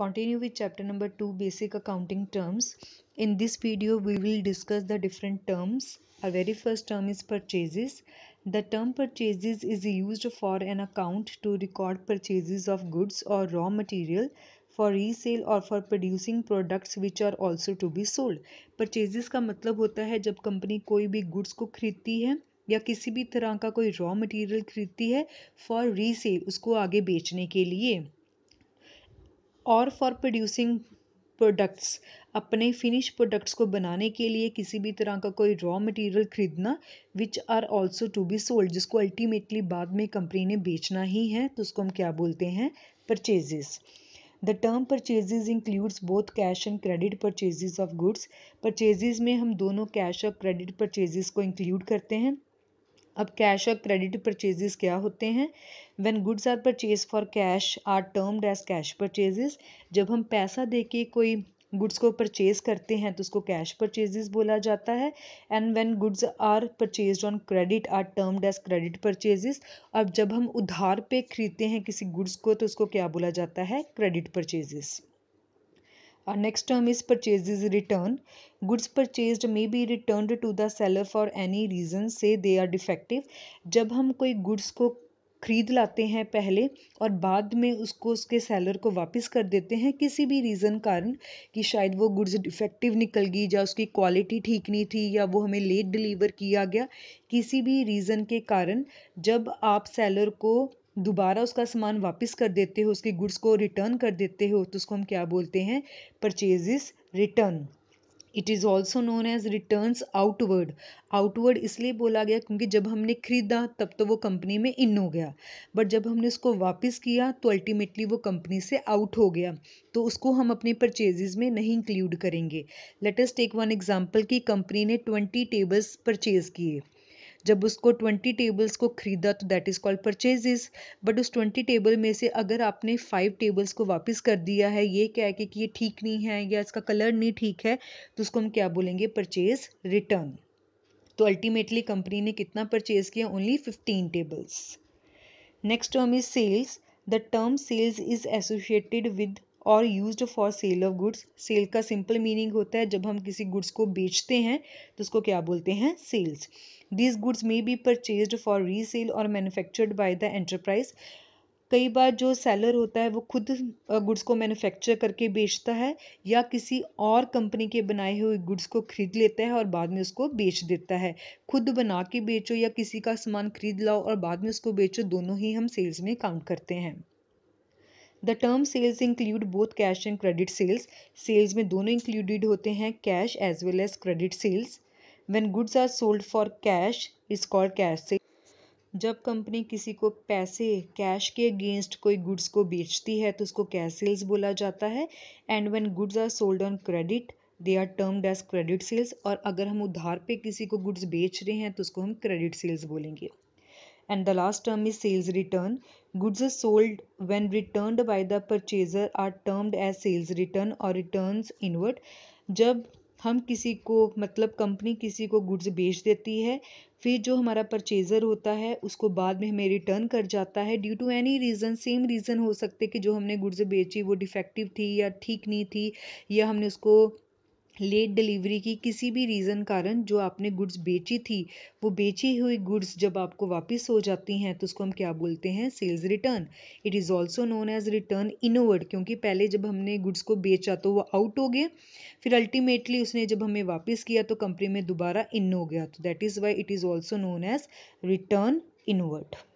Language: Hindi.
Continue with chapter number 2 basic accounting terms. In this video we will discuss the different terms. Our very first term is purchases. The term purchases is used for an account to record purchases of goods or raw material for resale और for producing products which are also to be sold purchases का मतलब होता है जब कंपनी कोई भी गुड्स को खरीदती है या किसी भी तरह का कोई रॉ मटेरियल खरीदती है फॉर रीसेल उसको आगे बेचने के लिए और फॉर प्रोड्यूसिंग प्रोडक्ट्स अपने फिनिश प्रोडक्ट्स को बनाने के लिए किसी भी तरह का कोई रॉ मटेरियल खरीदना which are also to be sold जिसको अल्टीमेटली बाद में कंपनी ने बेचना ही है तो उसको हम क्या बोलते हैं purchases the term purchases includes both cash and credit purchases of goods purchases में हम दोनों कैश और क्रेडिट परचेजेज को इंक्लूड करते हैं अब कैश और क्रेडिट परचेजेस क्या होते हैं when goods are purchase for cash are termed as cash purchases जब हम पैसा दे के कोई गुड्स को परचेज करते हैं तो उसको कैश परचेजेस बोला जाता है and when goods are purchase on credit are termed as credit purchases और जब हम उधार पे खरीदते हैं किसी गुड्स को तो उसको क्या बोला जाता है credit purchases Our next term is purchases return. Goods purchased may be returned to the seller for any reason say they are defective. जब हम कोई goods को खरीद लाते हैं पहले और बाद में उसको उसके सेलर को वापस कर देते हैं किसी भी रीज़न कारण कि शायद वो गुड्स डिफेक्टिव निकल गई या उसकी क्वालिटी ठीक नहीं थी या वो हमें लेट डिलीवर किया गया किसी भी रीज़न के कारण जब आप सेलर को दोबारा उसका सामान वापस कर देते हो उसके गुड्स को रिटर्न कर देते हो तो उसको हम क्या बोलते हैं purchase return it is also known as returns outward outward इसलिए बोला गया क्योंकि जब हमने खरीदा तब तो वो कंपनी में इन हो गया बट जब हमने उसको वापस किया तो अल्टीमेटली वो कंपनी से आउट हो गया तो उसको हम अपने परचेज़ में नहीं इंक्लूड करेंगे लेटेस्ट टेक वन एग्जाम्पल कि कंपनी ने ट्वेंटी टेबल्स परचेज़ किए जब उसको ट्वेंटी टेबल्स को ख़रीदा तो that is called purchases but उस ट्वेंटी टेबल में से अगर आपने फाइव टेबल्स को वापस कर दिया है ये क्या है कि ये ठीक नहीं है या इसका कलर नहीं ठीक है तो उसको हम क्या बोलेंगे परचेज रिटर्न तो अल्टीमेटली कंपनी ने कितना परचेज किया only fifteen tables next term is sales the term sales is associated with और use for sale of goods sale का सिंपल मीनिंग होता है जब हम किसी गुड्स को बेचते हैं तो उसको क्या बोलते हैं sales these goods may be purchase for resale और मैन्युफैक्चर्ड बाय द एंटरप्राइज कई बार जो सेलर होता है वो खुद गुड्स को मैन्युफैक्चर करके बेचता है या किसी और कंपनी के बनाए हुए गुड्स को खरीद लेता है और बाद में उसको बेच देता है खुद बना के बेचो या किसी का सामान खरीद लाओ और बाद में उसको बेचो दोनों ही हम सेल्स में काउंट करते हैं the term sales include both cash and credit sales sales में दोनों इंक्लूडेड होते हैं cash as well as credit sales when goods are sold for cash is called cash sale. जब कंपनी किसी को पैसे कैश के अगेंस्ट कोई गुड्स को बेचती है तो उसको कैश सेल्स बोला जाता है and when goods are sold on credit they are termed as credit sales और अगर हम उधार पे किसी को गुड्स बेच रहे हैं तो उसको हम क्रेडिट सेल्स बोलेंगे and the last term is sales return goods are sold when return by the purchaser are termed as sales return और रिटर्न इनवर्ट जब हम किसी को मतलब कंपनी किसी को गुड्स बेच देती है फिर जो हमारा परचेज़र होता है उसको बाद में हमें रिटर्न कर जाता है due to any reason same reason हो सकते कि जो हमने गुड्स बेची वो डिफेक्टिव थी या ठीक नहीं थी या हमने उसको लेट डिलीवरी की किसी भी रीज़न कारण जो आपने गुड्स बेची थी वो बेची हुई गुड्स जब आपको वापस हो जाती हैं तो उसको हम क्या बोलते हैं sales return it is also known as return inward क्योंकि पहले जब हमने गुड्स को बेचा तो वो आउट हो गए फिर अल्टीमेटली उसने जब हमें वापस किया तो कंपनी में दोबारा इन हो गया तो that is why it is also known as return inward